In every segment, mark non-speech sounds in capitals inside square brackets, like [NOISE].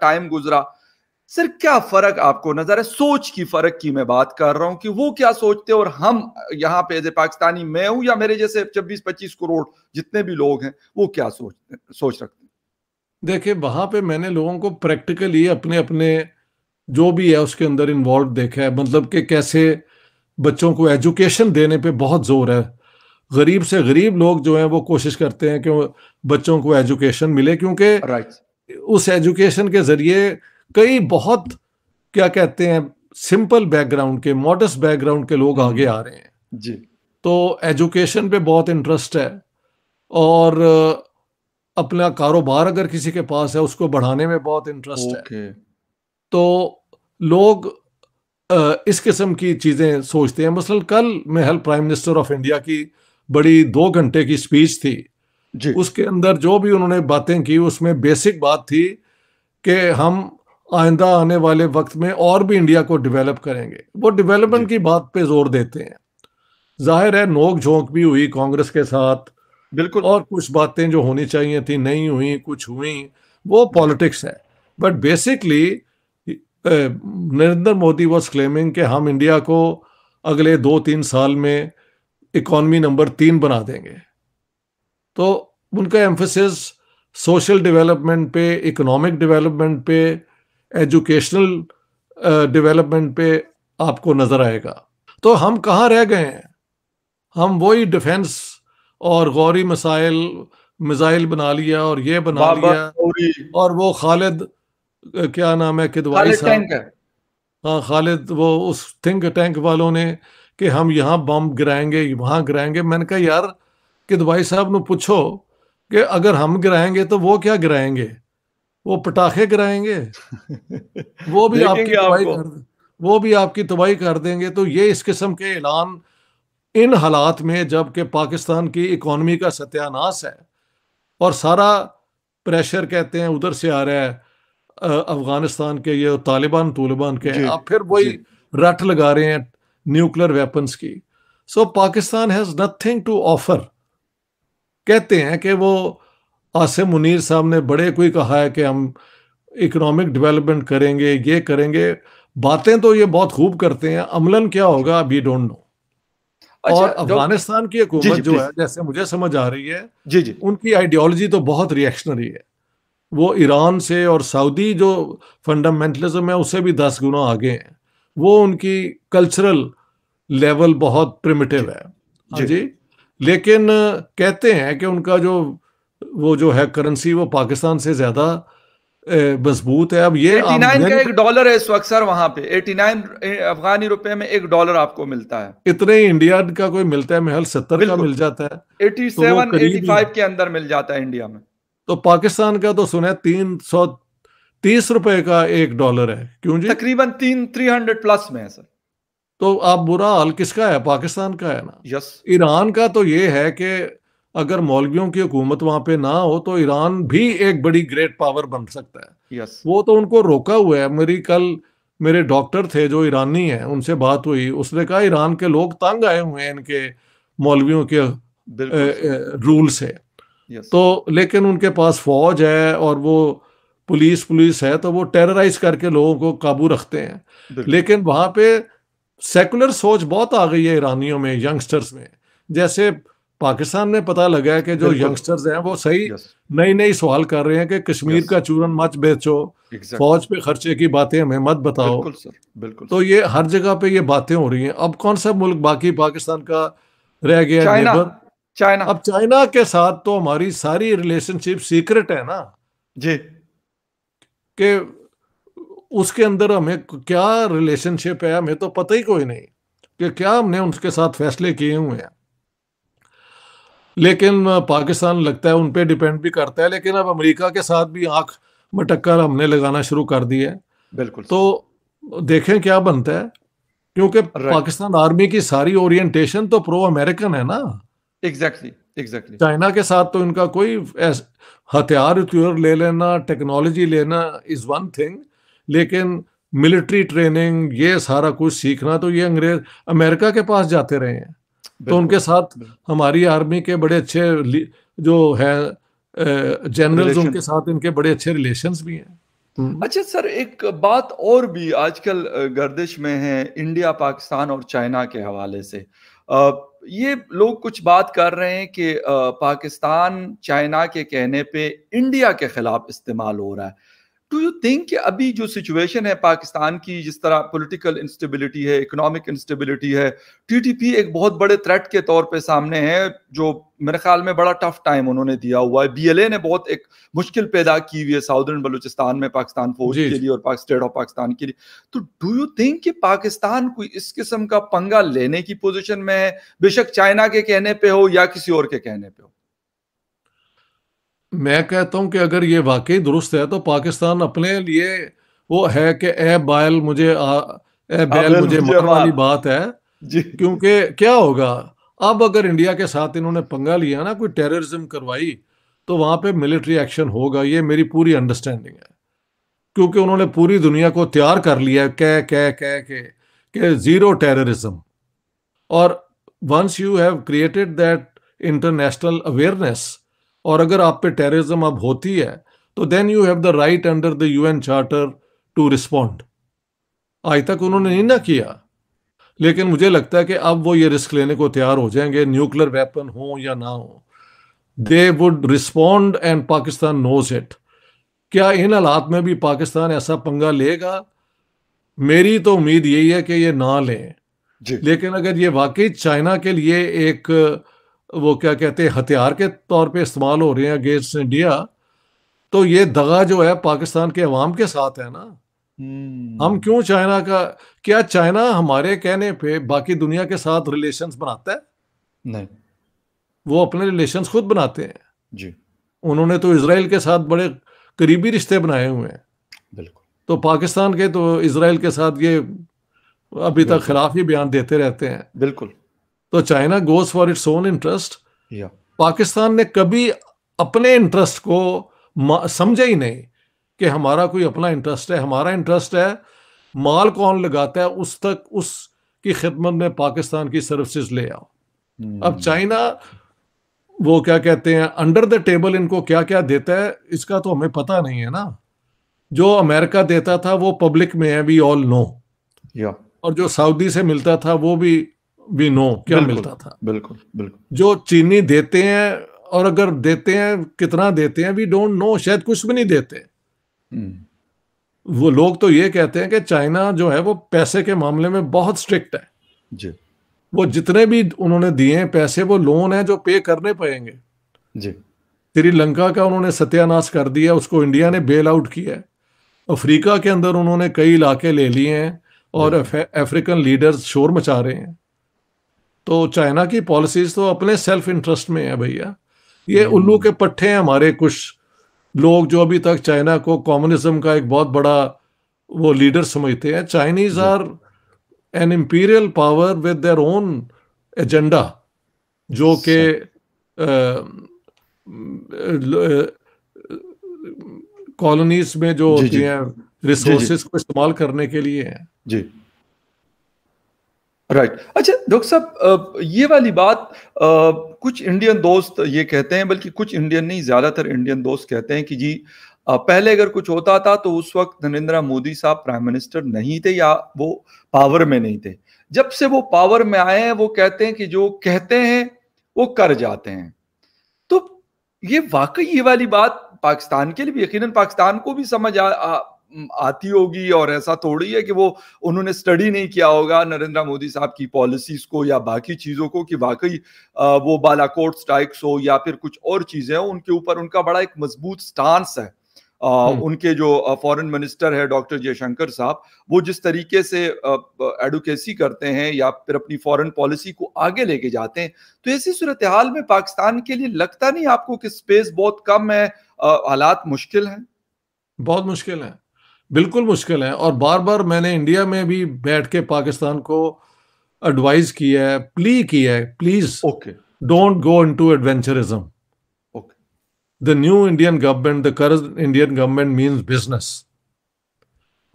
Time गुजरा sir क्या फर्क आपको नजर है सोच की फर्क की मैं बात कर रहा हूं कि वो क्या सोचते हैं और हम यहाँ पे एज ए पाकिस्तानी मैं हूं या मेरे जैसे छब्बीस पच्चीस करोड़ जितने भी लोग हैं वो क्या सोचते सोच रखते हैं देखिए वहां पे मैंने लोगों को प्रैक्टिकली अपने अपने जो भी है उसके अंदर इन्वॉल्व देखा है मतलब कि कैसे बच्चों को एजुकेशन देने पे बहुत जोर है गरीब से गरीब लोग जो हैं वो कोशिश करते हैं कि बच्चों को एजुकेशन मिले क्योंकि right. उस एजुकेशन के जरिए कई बहुत क्या कहते हैं सिंपल बैकग्राउंड के मॉडर्स बैकग्राउंड के लोग आगे आ रहे हैं जी तो एजुकेशन पे बहुत इंटरेस्ट है और अपना कारोबार अगर किसी के पास है उसको बढ़ाने में बहुत इंटरेस्ट है तो लोग इस किस्म की चीज़ें सोचते हैं मसलन कल help prime minister of India की बड़ी दो घंटे की स्पीच थी जी उसके अंदर जो भी उन्होंने बातें की उसमें बेसिक बात थी कि हम आइंदा आने वाले वक्त में और भी इंडिया को डेवलप करेंगे वो डेवलपमेंट की बात पे जोर देते हैं जाहिर है नोक झोंक भी हुई कांग्रेस के साथ बिल्कुल और कुछ बातें जो होनी चाहिए थी नहीं हुई कुछ हुई वो पॉलिटिक्स है but basically Narendra Modi was claiming कि हम इंडिया को अगले दो तीन साल में इकॉनमी नंबर तीन बना देंगे तो उनका एम्फोसिस सोशल डेवलपमेंट पे इकोनॉमिक डेवलपमेंट पे एजुकेशनल डेवलपमेंट पे आपको नज़र आएगा तो हम कहाँ रह गए हैं हम वही डिफेंस और गौरी मसाइल मिसाइल बना लिया और ये बना लिया और वो खालिद क्या नाम है किदवाई साहब हाँ खालिद वो उस थिंक टैंक वालों ने कि हम यहाँ बम गिराएंगे वहाँ गिराएंगे मैंने कहा यार किदवाई साहब ने पूछो कि अगर हम गिराएंगे तो वो क्या गिराएंगे वो पटाखे गिराएंगे वो भी [LAUGHS] आपकी तबाही कर वो भी आपकी तबाही कर देंगे तो ये इस किस्म के ऐलान इन हालात में जबकि पाकिस्तान की इकोनमी का सत्यानाश है और सारा प्रेशर कहते हैं उधर से आ रहा है अफगानिस्तान के ये तालिबान तुलिबान के आप फिर वही रट लगा रहे हैं न्यूक्लियर वेपन्स की so Pakistan has nothing to offer कहते हैं कि वो आसिम मुनीर साहब ने बड़े कोई कहा है कि हम इकोनॉमिक डेवलपमेंट करेंगे ये करेंगे बातें तो ये बहुत खूब करते हैं अमलन क्या होगा अब डोंट नो और तो- अफगानिस्तान की हुकूमत जो है जैसे मुझे समझ आ रही है जी जी उनकी आइडियोलॉजी तो बहुत रिएक्शनरी है वो ईरान से और सऊदी जो फंडामेंटलिज्म है उससे भी दस गुना आगे हैं वो उनकी कल्चरल लेवल बहुत प्रिमिटिव है हाँ जी, जी। लेकिन कहते हैं कि उनका जो वो जो है करेंसी वो पाकिस्तान से ज्यादा मजबूत है अब ये 89 का एक डॉलर है इस वक्त सर वहां पे 89 अफगानी रुपए में एक डॉलर आपको मिलता है इतने इंडिया का कोई मिलता है महल सत्तर का मिल जाता है 87 तो 85 के अंदर मिल जाता है इंडिया में तो पाकिस्तान का तो सुने तीन सौ तीस रुपए का एक डॉलर है क्यों जी तकरीबन तीन थ्री हंड्रेड प्लस में है सर तो आप बुरा हाल किसका है पाकिस्तान का है ना यस ईरान का तो ये है कि अगर मौलवियों की हुकूमत वहां पे ना हो तो ईरान भी एक बड़ी ग्रेट पावर बन सकता है यस वो तो उनको रोका हुआ है मेरी कल मेरे डॉक्टर थे जो ईरानी हैं उनसे बात हुई उसने कहा ईरान के लोग तंग आए हुए हैं इनके मौलवियों के रूल से तो लेकिन उनके पास फौज है और वो पुलिस पुलिस है तो वो टेरराइज करके लोगों को काबू रखते हैं लेकिन वहां पे सेकुलर सोच बहुत आ गई है ईरानियों में यंगस्टर्स में जैसे पाकिस्तान में पता लगा है कि जो यंगस्टर्स हैं वो सही नई नई सवाल कर रहे हैं कि कश्मीर का चूरन मत बेचो फौज पे खर्चे की बातें हमें मत बताओ बिल्कुल सर, बिल्कुल तो ये हर जगह पे ये बातें हो रही हैं अब कौन सा मुल्क बाकी पाकिस्तान का रह गया चाइना चाइना अब चाइना के साथ तो हमारी सारी रिलेशनशिप सीक्रेट है ना जी के उसके अंदर हमें क्या रिलेशनशिप है हमें तो पता ही कोई नहीं कि क्या हमने उनके साथ फैसले किए हुए हैं लेकिन पाकिस्तान लगता है उन पर डिपेंड भी करता है लेकिन अब अमेरिका के साथ भी आंख मटक्कर हमने लगाना शुरू कर दी है बिल्कुल तो देखें क्या बनता है क्योंकि पाकिस्तान आर्मी की सारी ओरिएंटेशन तो प्रो अमेरिकन है ना एग्जैक्टली एग्जैक्टली चाइना के साथ तो इनका कोई हथियार ले लेना टेक्नोलॉजी लेना इज वन थिंग लेकिन मिलिट्री ट्रेनिंग ये सारा कुछ सीखना तो ये अंग्रेज अमेरिका के पास जाते रहे हैं तो उनके साथ हमारी आर्मी के बड़े अच्छे जो है जनरल्स उनके साथ इनके बड़े अच्छे रिलेशंस भी हैं हम्म। हम्म। अच्छा सर एक बात और भी आजकल गर्दिश में है इंडिया पाकिस्तान और चाइना के हवाले से ये लोग कुछ बात कर रहे हैं कि पाकिस्तान चाइना के कहने पे इंडिया के खिलाफ इस्तेमाल हो रहा है डू यू थिंक अभी जो सिचुएशन है पाकिस्तान की जिस तरह पॉलिटिकल इंस्टेबिलिटी है इकोनॉमिक इंस्टेबिलिटी है टीटीपी एक बहुत बड़े थ्रेट के तौर पे सामने है जो मेरे ख्याल में बड़ा टफ टाइम उन्होंने दिया हुआ है बीएलए ने बहुत एक मुश्किल पैदा की हुई है साउदर्न बलूचिस्तान में पाकिस्तान फौज के लिए और स्टेट ऑफ पाकिस्तान के लिए तो डू यू थिंक कि पाकिस्तान कोई इस किस्म का पंगा लेने की पोजिशन में है बेशक चाइना के कहने पे हो या किसी और के कहने पे हो मैं कहता हूं कि अगर ये वाकई दुरुस्त है तो पाकिस्तान अपने लिए वो है कि ए बैल मुझे आ, ए बैल मुझे मर वाली बात है क्योंकि क्या होगा अब अगर इंडिया के साथ इन्होंने पंगा लिया ना कोई टेररिज्म करवाई तो वहां पे मिलिट्री एक्शन होगा ये मेरी पूरी अंडरस्टैंडिंग है क्योंकि उन्होंने पूरी दुनिया को तैयार कर लिया कह कह कह के कि जीरो टेररिज्म और once you have created that international awareness और अगर आप पे टेररिज्म अब होती है तो then you have the right under the UN charter to respond आज तक उन्होंने नहीं ना किया लेकिन मुझे लगता है कि अब वो ये रिस्क लेने को तैयार हो जाएंगे न्यूक्लियर वेपन हो या ना हो they would respond and Pakistan knows it क्या इन हालात में भी पाकिस्तान ऐसा पंगा लेगा मेरी तो उम्मीद यही है कि ये ना लें लेकिन अगर ये वाकई चाइना के लिए एक वो क्या कहते हैं हथियार के तौर पे इस्तेमाल हो रहे हैं अगेंस्ट इंडिया तो ये दगा जो है पाकिस्तान के अवाम के साथ है ना हम्म। हम क्यों चाइना का क्या चाइना हमारे कहने पे बाकी दुनिया के साथ रिलेशंस बनाता है नहीं वो अपने रिलेशंस खुद बनाते हैं जी उन्होंने तो इसराइल के साथ बड़े करीबी रिश्ते बनाए हुए हैं बिल्कुल तो पाकिस्तान के तो इसराइल के साथ ये अभी तक खिलाफ ही बयान देते रहते हैं बिल्कुल तो China goes for its own interest Pakistan ने कभी अपने इंटरेस्ट को समझा ही नहीं कि हमारा कोई अपना इंटरेस्ट है हमारा इंटरेस्ट है माल कौन लगाता है उस तक उस की खिदमत में पाकिस्तान की सर्विसेज ले आओ hmm. अब चाइना वो क्या कहते हैं अंडर द टेबल इनको क्या क्या देता है इसका तो हमें पता नहीं है ना जो अमेरिका देता था वो पब्लिक में है वी ऑल नो और जो सऊदी से मिलता था वो भी वी नो क्या मिलता था बिल्कुल बिल्कुल जो चीनी देते हैं और अगर देते हैं कितना देते हैं वी डोंट नो शायद कुछ भी नहीं देते हम्म। वो लोग तो ये कहते हैं कि चाइना जो है वो पैसे के मामले में बहुत स्ट्रिक्ट है जी वो जितने भी उन्होंने दिए हैं पैसे वो लोन है जो पे करने पड़ेंगे जी श्रीलंका का उन्होंने सत्यानाश कर दिया उसको इंडिया ने बेल आउट किया है अफ्रीका के अंदर उन्होंने कई इलाके ले लिए हैं और अफ्रीकन लीडर्स शोर मचा रहे हैं तो चाइना की पॉलिसीज तो अपने सेल्फ इंटरेस्ट में है भैया ये हम्म। उल्लू के पट्टे हैं हमारे कुछ लोग जो अभी तक चाइना को कम्युनिज्म का एक बहुत बड़ा वो लीडर समझते हैं Chinese are an imperial power with their own agenda जो के कॉलोनीज में जो होती हैं रिसोर्सेज को इस्तेमाल करने के लिए है जी राइट right. अच्छा डॉक्टर साहब ये वाली बात आ, कुछ इंडियन दोस्त ये कहते हैं बल्कि कुछ इंडियन नहीं ज़्यादातर इंडियन दोस्त कहते हैं कि जी आ, पहले अगर कुछ होता था तो उस वक्त नरेंद्र मोदी साहब प्राइम मिनिस्टर नहीं थे या वो पावर में नहीं थे जब से वो पावर में आए हैं वो कहते हैं कि जो कहते हैं वो कर जाते हैं तो ये वाकई ये वाली बात पाकिस्तान के लिए भी यकीन पाकिस्तान को भी समझ आ, आ, आती होगी और ऐसा थोड़ी है कि वो उन्होंने स्टडी नहीं किया होगा नरेंद्र मोदी साहब की पॉलिसीज को या बाकी चीज़ों को कि वाकई वो बालाकोट स्ट्राइक्स हो या फिर कुछ और चीज़ें हो उनके ऊपर उनका बड़ा एक मजबूत स्टांस है आ, हम्म। उनके जो फॉरेन मिनिस्टर है डॉक्टर जयशंकर साहब वो जिस तरीके से एडवोकेसी करते हैं या फिर अपनी फॉरेन पॉलिसी को आगे लेके जाते हैं तो ऐसी सूरत हाल में पाकिस्तान के लिए लगता नहीं आपको कि स्पेस बहुत कम है हालात मुश्किल हैं बहुत मुश्किल है बिल्कुल मुश्किल है और बार बार मैंने इंडिया में भी बैठ के पाकिस्तान को एडवाइज किया है प्ली किया है please okay don't go into adventurism the new Indian government the कर इंडियन गवर्नमेंट मीन्स बिजनेस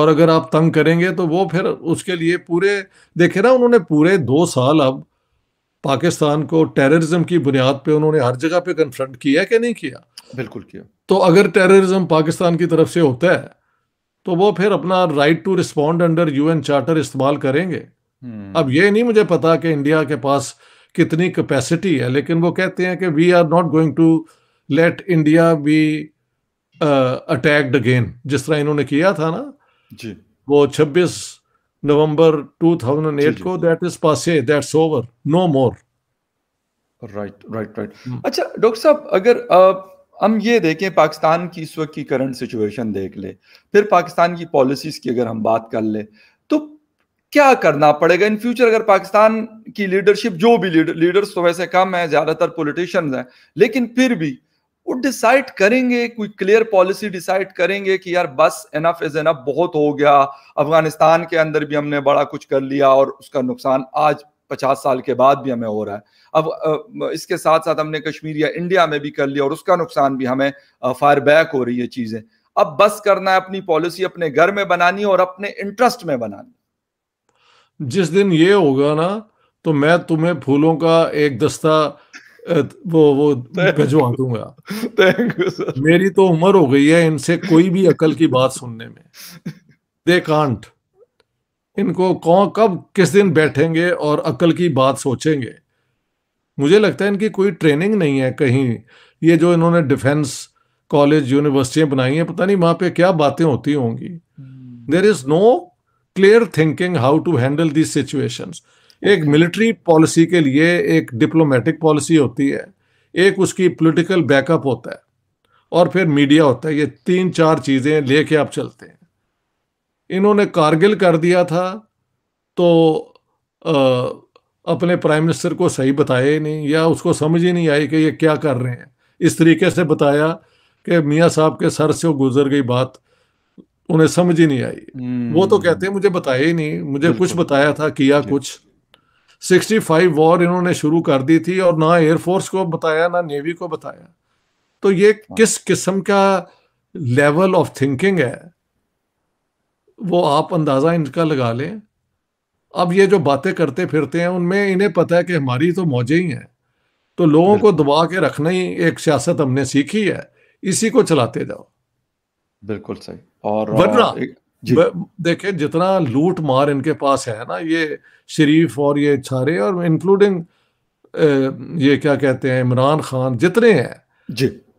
और अगर आप तंग करेंगे तो वो फिर उसके लिए पूरे देखे ना उन्होंने पूरे दो साल अब पाकिस्तान को टेररिज्म की बुनियाद पे उन्होंने हर जगह पे कन्फ्रंट किया कि नहीं किया बिल्कुल किया तो अगर टेररिज्म पाकिस्तान की तरफ से होता है तो वो फिर अपना right to respond under UN charter इस्तेमाल करेंगे हम्म। अब ये नहीं मुझे पता कि इंडिया के पास कितनी कैपेसिटी है लेकिन वो कहते हैं कि we are not going to let India be attacked again जिस तरह इन्होंने किया था ना जी वो 26 नवंबर 2008 को that is passe that's over no more right right right अच्छा डॉक्टर साहब अगर आप हम ये देखें पाकिस्तान की इस वक्त की करंट सिचुएशन देख ले फिर पाकिस्तान की पॉलिसीज की अगर हम बात कर ले तो क्या करना पड़ेगा इन फ्यूचर अगर पाकिस्तान की लीडरशिप जो भी लीडर लीडर्स तो वैसे कम है ज्यादातर पोलिटिशन हैं लेकिन फिर भी वो डिसाइड करेंगे कोई क्लियर पॉलिसी डिसाइड करेंगे कि यार बस एनफ इज एनफ बहुत हो गया अफगानिस्तान के अंदर भी हमने बड़ा कुछ कर लिया और उसका नुकसान आज पचास साल के बाद भी हमें हो रहा है अब इसके साथ साथ हमने कश्मीर या इंडिया में भी कर लिया और उसका नुकसान भी हमें फायर बैक हो रही है चीजें अब बस करना है अपनी पॉलिसी अपने घर में बनानी और अपने इंटरेस्ट में बनानी जिस दिन ये होगा ना तो मैं तुम्हें फूलों का एक दस्ता वो वो [LAUGHS] भिजवा दूंगा थैंक यू सर मेरी तो उम्र हो गई है इनसे कोई भी अकल की बात सुनने में दे कांट इनको कौन कब किस दिन बैठेंगे और अक्ल की बात सोचेंगे मुझे लगता है इनकी कोई ट्रेनिंग नहीं है कहीं ये जो इन्होंने डिफेंस कॉलेज यूनिवर्सिटियाँ बनाई हैं पता नहीं वहाँ पे क्या बातें होती होंगी there is no clear thinking how to handle this situations एक मिलिट्री पॉलिसी के लिए एक डिप्लोमेटिक पॉलिसी होती है एक उसकी पॉलिटिकल बैकअप होता है और फिर मीडिया होता है ये तीन चार चीज़ें लेके आप चलते हैं इन्होंने कारगिल कर दिया था तो आ, अपने प्राइम मिनिस्टर को सही बताया ही नहीं या उसको समझ ही नहीं आई कि ये क्या कर रहे हैं इस तरीके से बताया कि मियाँ साहब के सर से वो गुजर गई बात उन्हें समझ ही नहीं आई वो तो हम्म। कहते हैं मुझे बताया ही नहीं मुझे कुछ बताया था किया कुछ 65 वॉर इन्होंने शुरू कर दी थी और ना एयरफोर्स को बताया ना नेवी को बताया तो ये हाँ। किस किस्म का लेवल ऑफ थिंकिंग है वो आप अंदाज़ा इनका लगा लें अब ये जो बातें करते फिरते हैं उनमें इन्हें पता है कि हमारी तो मौजें ही हैं तो लोगों को दबा के रखना ही एक सियासत हमने सीखी है इसी को चलाते जाओ बिल्कुल सही और वरना देखिए जितना लूट मार इनके पास है ना ये शरीफ और ये छारे और इंक्लूडिंग ये क्या कहते हैं इमरान खान जितने हैं जी